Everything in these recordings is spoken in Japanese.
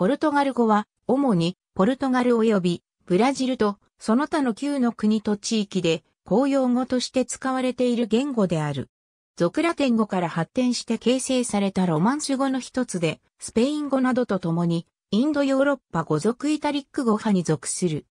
ポルトガル語は、主に、ポルトガル及び、ブラジルと、その他の9の国と地域で、公用語として使われている言語である。俗ラテン語から発展して形成されたロマンス語の一つで、スペイン語などと共に、インドヨーロッパ語族イタリック語派に属する。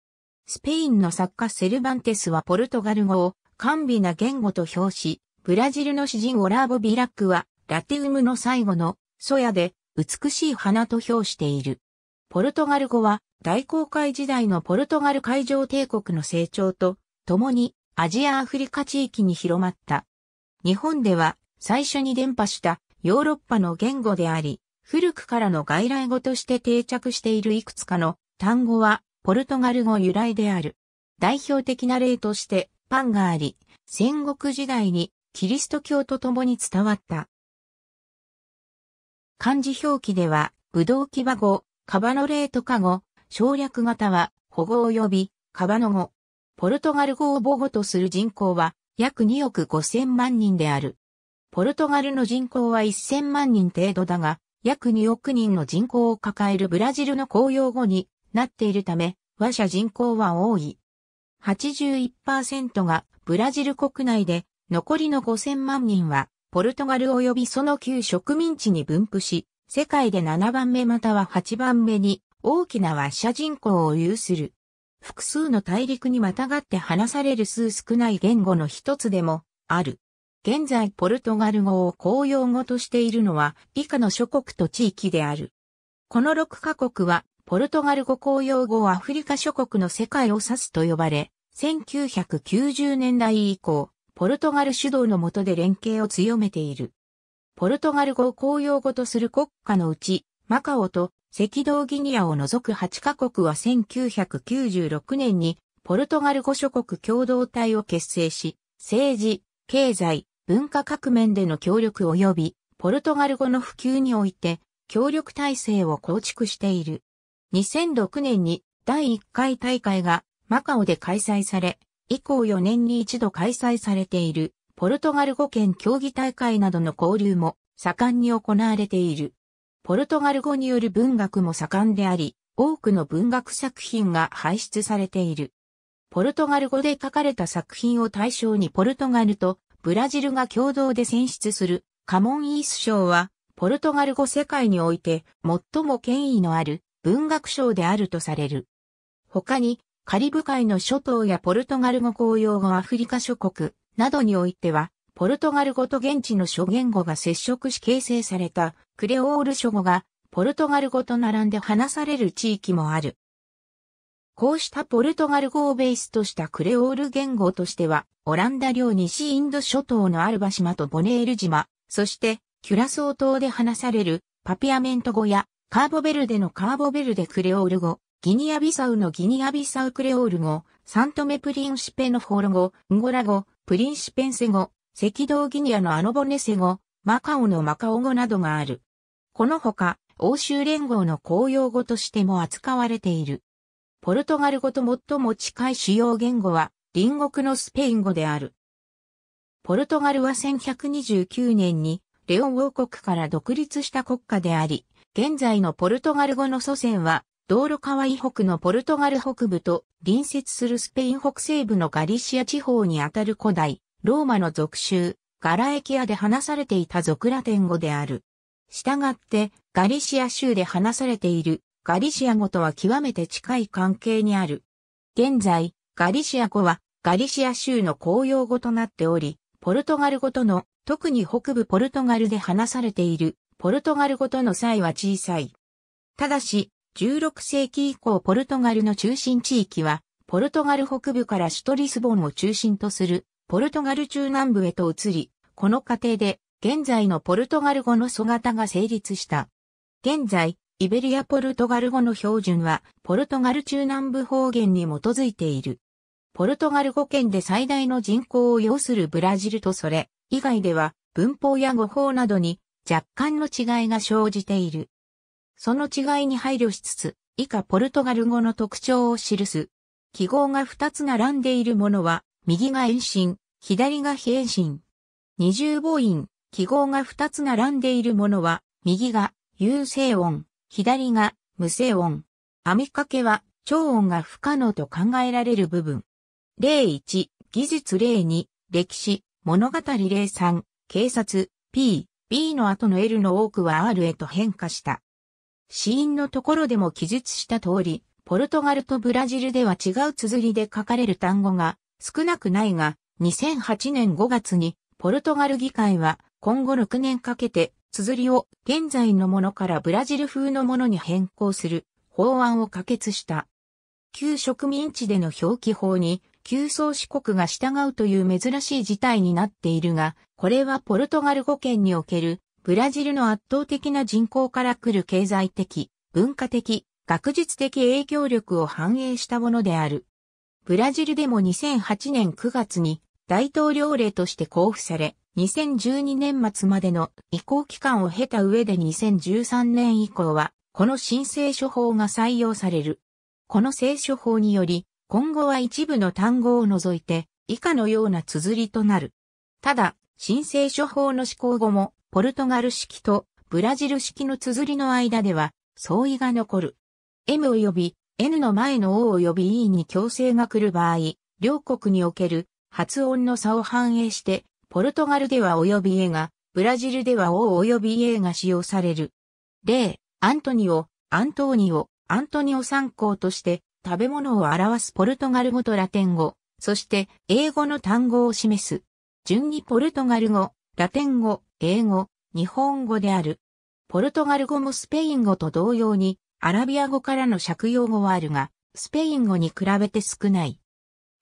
スペインの作家セルバンテスはポルトガル語を、甘美な言語と表し、ブラジルの詩人オラーボ・ビラックは、ラテウムの最後の、ソヤで、美しい花と評している。ポルトガル語は大航海時代のポルトガル海上帝国の成長と共にアジアアフリカ地域に広まった。日本では最初に伝播したヨーロッパの言語であり、古くからの外来語として定着しているいくつかの単語はポルトガル語由来である。代表的な例としてパンがあり、戦国時代にキリスト教と共に伝わった。漢字表記では、ブドウ牙語、カバノレートカ語、省略型は、保護及び、カバノ語。ポルトガル語を母語とする人口は、約2億5千万人である。ポルトガルの人口は1千万人程度だが、約2億人の人口を抱えるブラジルの公用語になっているため、話者人口は多い。81%がブラジル国内で、残りの5000万人はポルトガル及びその旧植民地に分布し、世界で7番目または8番目に大きな和者人口を有する。複数の大陸にまたがって話される数少ない言語の一つでもある。現在ポルトガル語を公用語としているのは以下の諸国と地域である。この6カ国はポルトガル語公用語アフリカ諸国の世界を指すと呼ばれ、1990年代以降、ポルトガル主導の下で連携を強めている。ポルトガル語を公用語とする国家のうち、マカオと赤道ギニアを除く8カ国は1996年にポルトガル語諸国共同体を結成し、政治、経済、文化各面での協力及び、ポルトガル語の普及において、協力体制を構築している。2006年に第1回大会がマカオで開催され、以降4年に一度開催されている、ポルトガル語圏競技大会などの交流も盛んに行われている。ポルトガル語による文学も盛んであり、多くの文学作品が排出されている。ポルトガル語で書かれた作品を対象にポルトガルとブラジルが共同で選出するカモンイース賞は、ポルトガル語世界において最も権威のある文学賞であるとされる。他にカリブ海の諸島やポルトガル語公用語アフリカ諸国などにおいては、ポルトガル語と現地の諸言語が接触し形成されたクレオール諸語がポルトガル語と並んで話される地域もある。こうしたポルトガル語をベースとしたクレオール言語としては、オランダ領西インド諸島のアルバ島とボネール島、そしてキュラソー島で話されるパピアメント語やカーボベルデのカーボベルデクレオール語、ギニアビサウのギニアビサウクレオール語、サントメプリンシペのフォロ語、ンゴラ語、プリンシペンセ語、赤道ギニアのアノボネセ語、マカオのマカオ語などがある。このほか、欧州連合の公用語としても扱われている。ポルトガル語と最も近い主要言語は、隣国のスペイン語である。ポルトガルは1129年に、レオン王国から独立した国家であり、現在のポルトガル語の祖先は、道路川以北のポルトガル北部と隣接するスペイン北西部のガリシア地方にあたる古代、ローマの属州、ガラエキアで話されていた族ラテン語である。したがって、ガリシア州で話されているガリシア語とは極めて近い関係にある。現在、ガリシア語はガリシア州の公用語となっており、ポルトガル語との、特に北部ポルトガルで話されているポルトガル語との際は小さい。ただし、16世紀以降ポルトガルの中心地域は、ポルトガル北部から首都リスボンを中心とする、ポルトガル中南部へと移り、この過程で、現在のポルトガル語の姿型が成立した。現在、イベリアポルトガル語の標準は、ポルトガル中南部方言に基づいている。ポルトガル語圏で最大の人口を要するブラジルとそれ、以外では、文法や語法などに若干の違いが生じている。その違いに配慮しつつ、以下ポルトガル語の特徴を記す。記号が2つ並んでいるものは、右が遠心、左が非遠心。二重母音、記号が2つ並んでいるものは、右が有声音、左が無声音。編み掛けは超音が不可能と考えられる部分。01、技術02、歴史、物語03、警察、P、B の後の L の多くは R へと変化した。死因のところでも記述した通り、ポルトガルとブラジルでは違う綴りで書かれる単語が少なくないが、2008年5月にポルトガル議会は今後6年かけて綴りを現在のものからブラジル風のものに変更する法案を可決した。旧植民地での表記法に旧宗四国が従うという珍しい事態になっているが、これはポルトガル語圏におけるブラジルの圧倒的な人口から来る経済的、文化的、学術的影響力を反映したものである。ブラジルでも2008年9月に大統領令として交付され、2012年末までの移行期間を経た上で2013年以降は、この申請書法が採用される。この聖書法により、今後は一部の単語を除いて、以下のような綴りとなる。ただ、申請書法の施行後も、ポルトガル式とブラジル式の綴りの間では相違が残る。M 及び N の前の O 及び E に強制が来る場合、両国における発音の差を反映して、ポルトガルでは及び A が、ブラジルでは O 及び A が使用される。例、アントニオ、アントーニオ、アントニオ参考として、食べ物を表すポルトガル語とラテン語、そして英語の単語を示す。順にポルトガル語、ラテン語、英語、日本語である。ポルトガル語もスペイン語と同様に、アラビア語からの借用語はあるが、スペイン語に比べて少ない。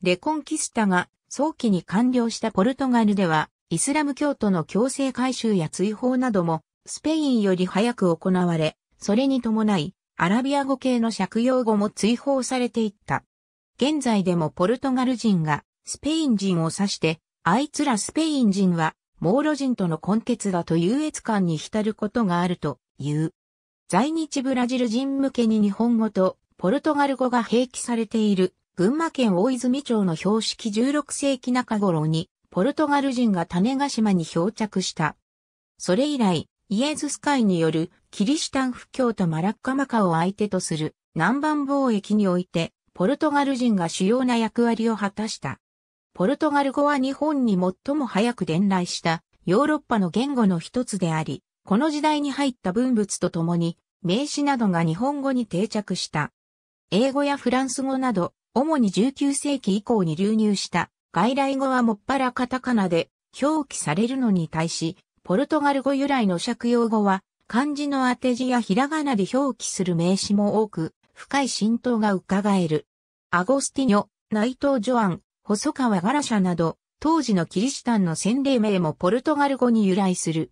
レコンキスタが早期に完了したポルトガルでは、イスラム教徒の強制改修や追放なども、スペインより早く行われ、それに伴い、アラビア語系の借用語も追放されていった。現在でもポルトガル人がスペイン人を指して、あいつらスペイン人はモーロ人との根結だと優越感に浸ることがあるという。在日ブラジル人向けに日本語とポルトガル語が併記されている群馬県大泉町の標識16世紀中頃にポルトガル人が種ヶ島に漂着した。それ以来、イエズス会によるキリシタン布教とマラッカマカを相手とする南蛮貿易においてポルトガル人が主要な役割を果たした。ポルトガル語は日本に最も早く伝来したヨーロッパの言語の一つであり、この時代に入った文物とともに名詞などが日本語に定着した。英語やフランス語など、主に19世紀以降に流入した外来語はもっぱらカタカナで表記されるのに対し、ポルトガル語由来の借用語は漢字の当て字やひらがなで表記する名詞も多く、深い浸透が伺える。アゴスティニョ、内藤ジョアン、細川ガラシャなど、当時のキリシタンの洗礼名もポルトガル語に由来する。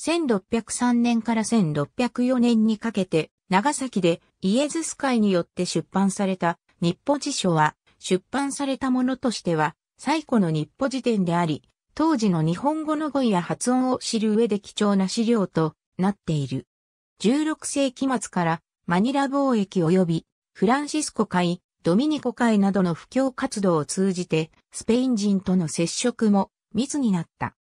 1603年から1604年にかけて、長崎でイエズス会によって出版された日本辞書は、出版されたものとしては、最古の日報辞典であり、当時の日本語の語彙や発音を知る上で貴重な資料となっている。16世紀末からマニラ貿易及びフランシスコ会、ドミニコ会などの布教活動を通じて、スペイン人との接触も密になった。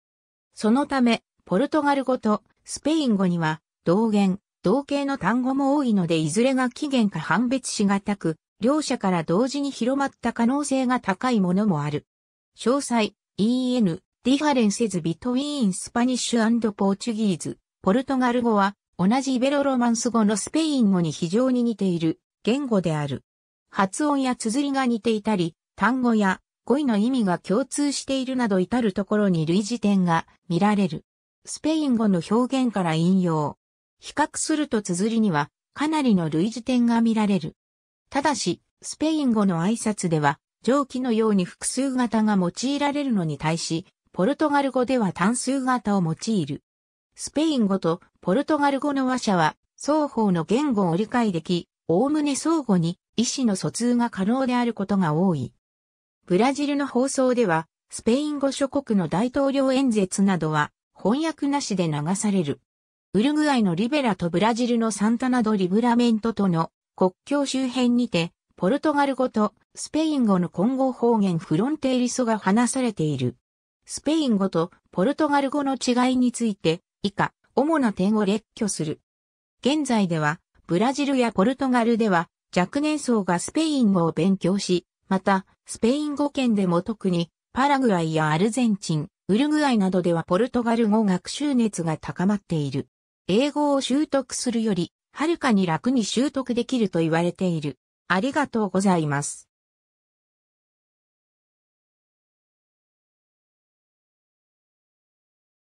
そのため、ポルトガル語とスペイン語には、同源、同型の単語も多いのでいずれが起源か判別しがたく、両者から同時に広まった可能性が高いものもある。詳細、EN、ディファレン s p ビト i ーンスパニッシュポーチ u ギーズ、ポルトガル語は同じベロロマンス語のスペイン語に非常に似ている言語である。発音や綴りが似ていたり、単語や語彙の意味が共通しているなど至るところに類似点が見られる。スペイン語の表現から引用。比較すると綴りにはかなりの類似点が見られる。ただし、スペイン語の挨拶では、上記のように複数型が用いられるのに対し、ポルトガル語では単数型を用いる。スペイン語とポルトガル語の話者は、双方の言語を理解でき、おおむね相互に意思の疎通が可能であることが多い。ブラジルの放送では、スペイン語諸国の大統領演説などは翻訳なしで流される。ウルグアイのリベラとブラジルのサンタナド・リブラメントとの国境周辺にて、ポルトガル語とスペイン語の混合方言フロンテイリソが話されている。スペイン語とポルトガル語の違いについて、以下、主な点を列挙する。現在では、ブラジルやポルトガルでは、若年層がスペイン語を勉強し、また、スペイン語圏でも特に、パラグアイやアルゼンチン、ウルグアイなどではポルトガル語学習熱が高まっている。英語を習得するより、はるかに楽に習得できると言われている。ありがとうございます。